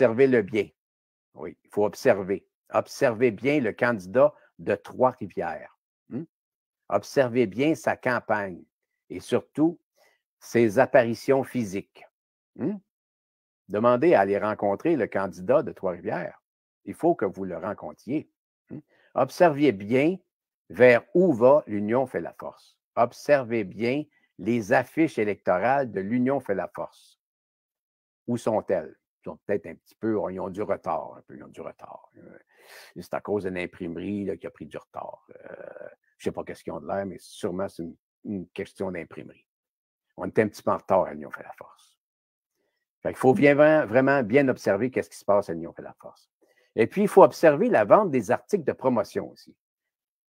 Observez-le bien. Oui, il faut observer. Observez bien le candidat de Trois-Rivières. Hmm? Observez bien sa campagne et surtout ses apparitions physiques. Hmm? Demandez à aller rencontrer le candidat de Trois-Rivières. Il faut que vous le rencontriez. Hmm? Observez bien vers où va l'Union fait la force. Observez bien les affiches électorales de l'Union fait la force. Où sont-elles? qui ont peut-être un petit peu, ils ont du retard, un peu, ils ont du retard. C'est à cause d'une imprimerie qui a pris du retard. Euh, je ne sais pas qu'est-ce qu'ils ont de l'air, mais sûrement c'est une, question d'imprimerie. On était un petit peu en retard à l'Union fait la force. il faut vraiment bien observer qu'est-ce qui se passe à l'Union fait la force. Et puis, il faut observer la vente des articles de promotion aussi.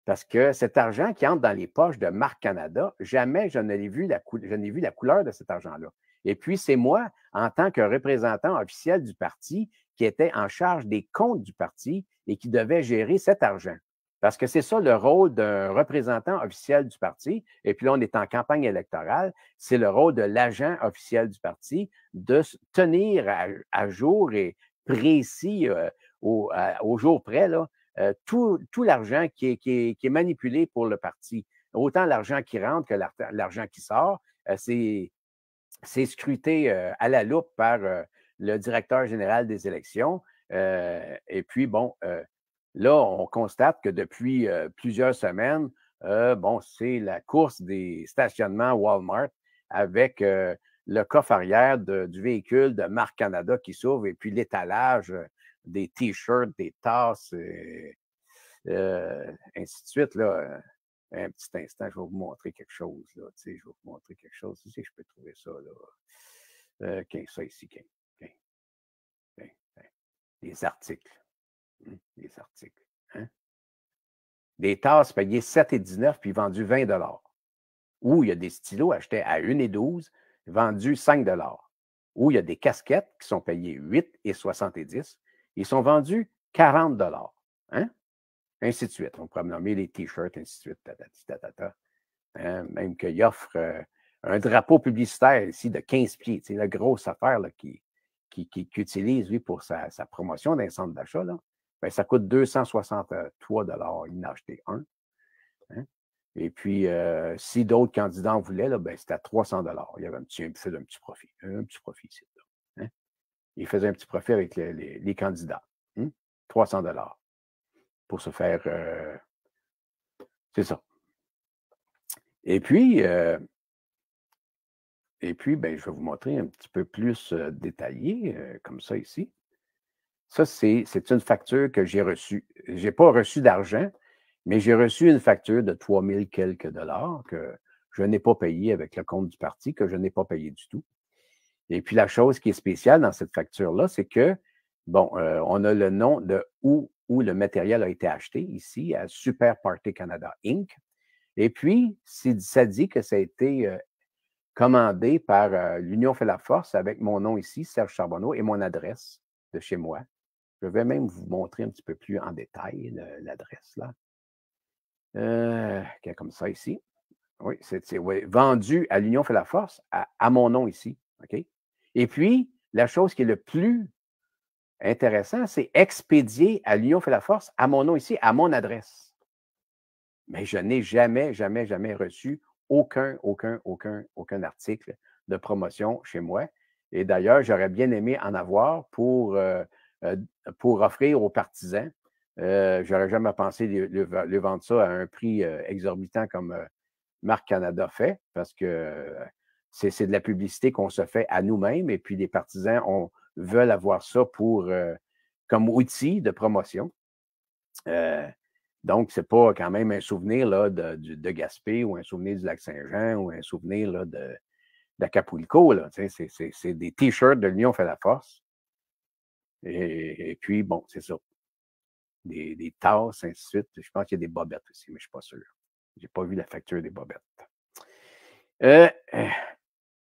Parce que cet argent qui entre dans les poches de Marc Canada, jamais je n'ai vu, vu la couleur de cet argent-là. Et puis, c'est moi, en tant que représentant officiel du parti, qui était en charge des comptes du parti et qui devait gérer cet argent. Parce que c'est ça le rôle d'un représentant officiel du parti. Et puis là, on est en campagne électorale. C'est le rôle de l'agent officiel du parti de tenir à, jour et précis euh, au, jour près euh, tout, l'argent qui est, manipulé pour le parti. Autant l'argent qui rentre que l'argent qui sort. Euh, c'est c'est scruté à la loupe par le directeur général des élections. et puis, bon, là, on constate que depuis plusieurs semaines, bon, c'est la course des stationnements Walmart avec le coffre arrière du véhicule de Marc Canada qui s'ouvre et puis l'étalage des t-shirts, des tasses, et, ainsi de suite. Là euh, un petit instant, je vais vous montrer quelque chose. Là, je vais vous montrer quelque chose. Si je peux trouver ça, là. Euh, ça ici, okay, Des articles. Hum, des articles. Hein? Des tasses payées 7,19 puis vendues 20 Ou il y a des stylos achetés à 1,12 vendus 5 Ou il y a des casquettes qui sont payées 8,70 et sont vendues 40 Hein? ainsi de suite. On pourrait me nommer les T-shirts, ainsi de suite, hein, Même qu'il offre euh, un drapeau publicitaire ici de 15 pieds. C'est la grosse affaire qu'il qui, qui, utilise, lui, pour sa, promotion d'un centre d'achat. Ben, ça coûte 263 Il a acheté un. Hein? Et puis, euh, si d'autres candidats voulaient, ben, c'était à 300 Il y avait un petit, profit. Un petit profit ici. Hein? Il faisait un petit profit avec les, les candidats. 300 pour se faire. Euh, c'est ça. Et puis, euh, et puis ben, je vais vous montrer un petit peu plus euh, détaillé, comme ça ici. Ça, c'est une facture que j'ai reçue. Je n'ai pas reçu d'argent, mais j'ai reçu une facture de 3000 quelques dollars que je n'ai pas payé avec le compte du parti, que je n'ai pas payé du tout. Et puis, la chose qui est spéciale dans cette facture-là, c'est que, bon, on a le nom de où où le matériel a été acheté ici à Super Party Canada Inc. Et puis, ça dit que ça a été euh, commandé par euh, l'Union fait la force avec mon nom ici, Serge Charbonneau, et mon adresse de chez moi. Je vais même vous montrer un petit peu plus en détail l'adresse là. Euh, comme ça ici. Oui, c'est vendu à l'Union fait la force, à, à, mon nom ici. OK? Et puis, la chose qui est le plus intéressant, c'est expédié à l'Union fait la force, à mon nom ici, à mon adresse. Mais je n'ai jamais, jamais, jamais reçu aucun, aucun, aucun, aucun article de promotion chez moi. Et d'ailleurs, j'aurais bien aimé en avoir pour, euh, euh, pour offrir aux partisans. Euh, j'aurais jamais pensé le, vendre ça à un prix exorbitant comme Marc Canada fait, parce que c'est de la publicité qu'on se fait à nous-mêmes. Et puis les partisans ont veulent avoir ça pour, euh, comme outil de promotion. Euh, donc, ce n'est pas quand même un souvenir là, de, Gaspé ou un souvenir du lac Saint-Jean ou un souvenir là, de, d'Acapulco. Là, c'est, des t-shirts de l'Union fait la force. Et, puis, bon, c'est ça. Des, des, tasses, ainsi de suite. Je pense qu'il y a des bobettes aussi, mais je ne suis pas sûr. Je n'ai pas vu la facture des bobettes. Euh, euh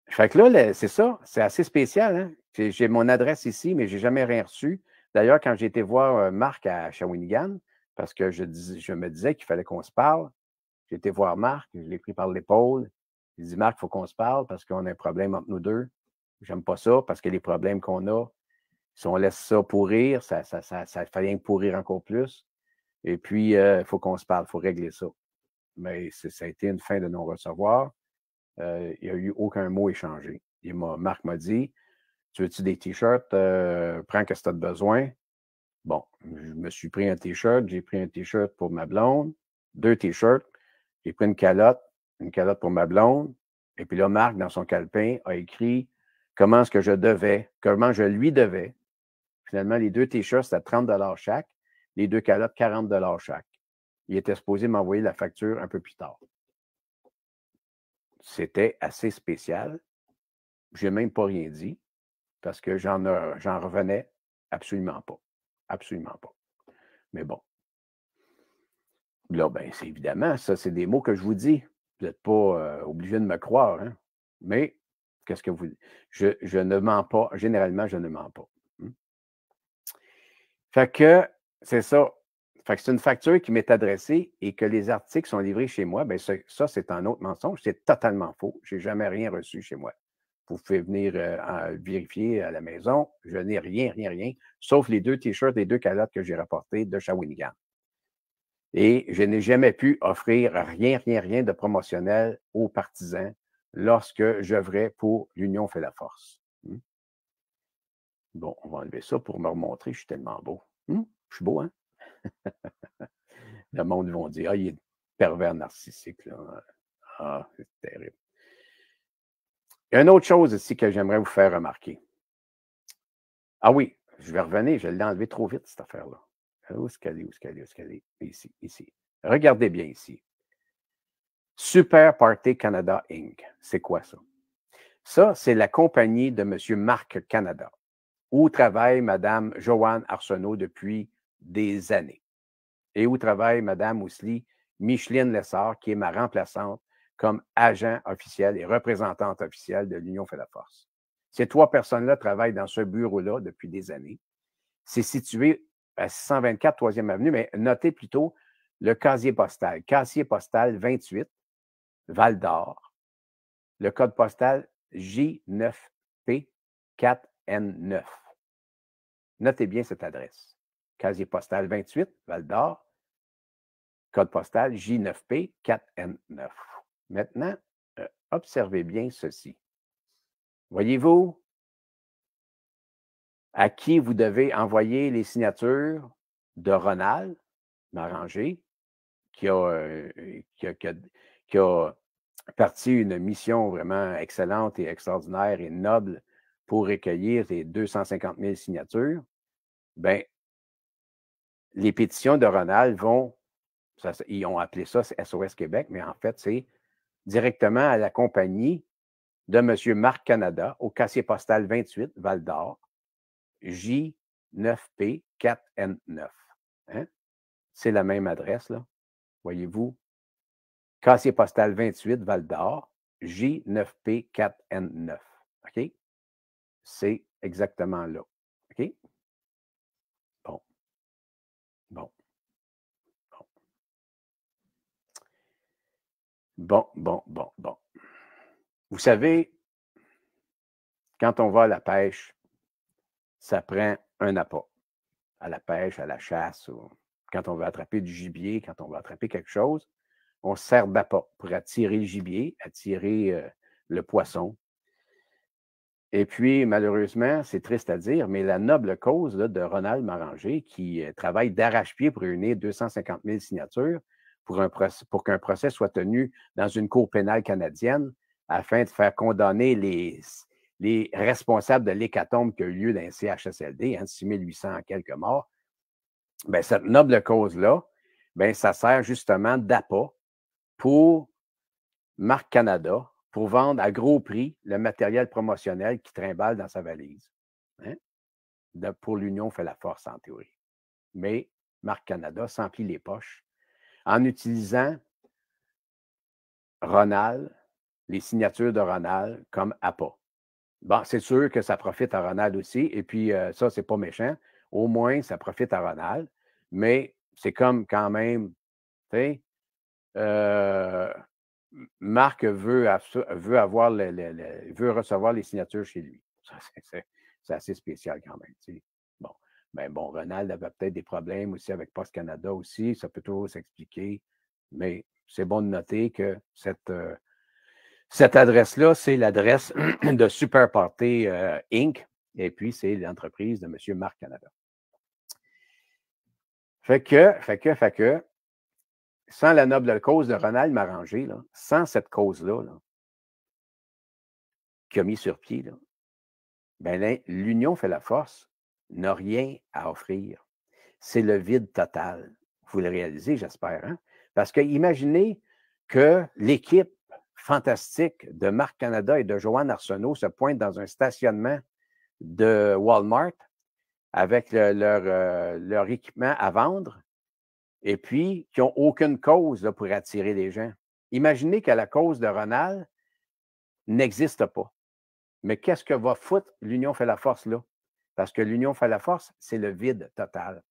fait que là, c'est ça, c'est assez spécial. Hein? J'ai mon adresse ici, mais je n'ai jamais rien reçu. D'ailleurs, quand j'ai été voir euh, Marc à Shawinigan, parce que je, me disais qu'il fallait qu'on se parle, j'ai été voir Marc, je l'ai pris par l'épaule. il dit, Marc, il faut qu'on se parle parce qu'on a un problème entre nous deux. J'aime pas ça parce que les problèmes qu'on a, si on laisse ça pourrir, ça, ça, ça, ça fait rien pourrir encore plus. Et puis, il euh, faut qu'on se parle, il faut régler ça. Mais ça a été une fin de non-recevoir. Euh, il n'y a eu aucun mot échangé. Et Marc m'a dit tu veux-tu des t-shirts? Euh, prends que ce tu as besoin. Bon, je me suis pris un t-shirt, j'ai pris un t-shirt pour ma blonde, deux t-shirts, j'ai pris une calotte, une calotte pour ma blonde, et puis là, Marc, dans son calepin, a écrit comment ce que je devais, comment je lui devais. Finalement, les deux t-shirts, c'était 30 chaque, les deux calottes, 40 chaque. Il était supposé m'envoyer la facture un peu plus tard. C'était assez spécial. Je n'ai même pas rien dit parce que euh, j'en revenais absolument pas. Absolument pas. Mais bon. Là, bien, c'est évidemment, ça, c'est des mots que je vous dis. Vous n'êtes pas euh, obligé de me croire, hein. Mais qu'est-ce que vous. Je, ne mens pas. Généralement, je ne mens pas. Hein. Fait que c'est ça. Fait que c'est une facture qui m'est adressée et que les articles sont livrés chez moi. Bien, ça, c'est un autre mensonge. C'est totalement faux. Je n'ai jamais rien reçu chez moi. Vous pouvez venir euh, vérifier à la maison. Je n'ai rien, rien, rien, sauf les deux t-shirts et deux calottes que j'ai rapportées de Shawinigan. Et je n'ai jamais pu offrir rien, rien, rien de promotionnel aux partisans lorsque vrais pour l'Union fait la force. Hmm? Bon, on va enlever ça pour me remontrer. Je suis tellement beau. Hmm? Je suis beau, hein? Le monde vont dire, ah, il est pervers narcissique. Là. Ah, c'est terrible une autre chose ici que j'aimerais vous faire remarquer. Ah oui, je vais revenir, je l'ai enlevé trop vite, cette affaire-là. Où est-ce qu'elle est? Où est-ce qu'elle est? Où est-ce qu'elle est? Ici, ici. Regardez bien ici. Super Party Canada Inc. C'est quoi ça? Ça, c'est la compagnie de M. Marc Canada, où travaille Mme Joanne Arsenault depuis des années. Et où travaille Mme Ousli Micheline Lessard, qui est ma remplaçante comme agent officiel et représentante officielle de l'Union fait la force. Ces trois personnes-là travaillent dans ce bureau-là depuis des années. C'est situé à 624 3e Avenue, mais notez plutôt le casier postal. Casier postal 28, Val d'Or. Le code postal J9P4N9. Notez bien cette adresse. Casier postal 28, Val d'Or. Code postal J9P4N9. Maintenant, euh, observez bien ceci. Voyez-vous à qui vous devez envoyer les signatures de Ronald Maranger, qui a, euh, euh, qui, a, parti une mission vraiment excellente et extraordinaire et noble pour recueillir les 250 000 signatures. Bien, les pétitions de Ronald vont, ils ont appelé ça SOS Québec, mais en fait, c'est directement à la compagnie de M. Marc Canada au cassier postal 28 Val d'Or, J9P4N9. Hein? C'est la même adresse, là. Voyez-vous? Casier postal 28 Val d'Or, J9P4N9. OK? C'est exactement là. OK? Bon. Bon. Bon, bon, bon, bon. Vous savez, quand on va à la pêche, ça prend un appât. À la pêche, à la chasse, ou quand on veut attraper du gibier, quand on veut attraper quelque chose, on sert d'appât pour attirer le gibier, attirer euh, le poisson. Et puis, malheureusement, c'est triste à dire, mais la noble cause de Ronald Maranger, qui euh, travaille d'arrache-pied pour réunir 250 000 signatures, pour, qu'un procès soit tenu dans une cour pénale canadienne afin de faire condamner les, responsables de l'hécatombe qui a eu lieu dans les CHSLD, 6800 en quelques morts. Ben, cette noble cause-là, ben, ça sert justement d'appât pour Marc Canada pour vendre à gros prix le matériel promotionnel qui trimballe dans sa valise. Hein. pour l'union fait la force en théorie. Mais Marc Canada s'emplit les poches en utilisant Ronald, les signatures de Ronald comme appât. Bon, c'est sûr que ça profite à Ronald aussi. Et puis, euh, ça, c'est pas méchant. Au moins, ça profite à Ronald. Mais c'est comme quand même, tu sais, euh, Marc veut, avoir veut recevoir les signatures chez lui. C'est assez spécial quand même. sais. Mais ben, bon, Ronald avait peut-être des problèmes aussi avec Post Canada aussi, ça peut toujours s'expliquer. Mais c'est bon de noter que cette, euh, cette adresse-là, c'est l'adresse de Super euh, Inc. Et puis, c'est l'entreprise de M. Marc Canada. Fait que, fait que, fait que, sans la noble cause de Ronald Maranger, sans cette cause-là, qui a mis sur pied, ben, l'union fait la force n'a rien à offrir. C'est le vide total. Vous le réalisez, j'espère. Hein. Parce que imaginez que l'équipe fantastique de Marc Canada et de Joanne Arsenault se pointe dans un stationnement de Walmart avec leur, euh, leur, équipement à vendre et puis qui n'ont aucune cause pour attirer les gens. Imaginez que la cause de Ronald n'existe pas. Mais qu'est-ce que va foutre l'Union fait la force là? Parce que l'union fait la force, c'est le vide total.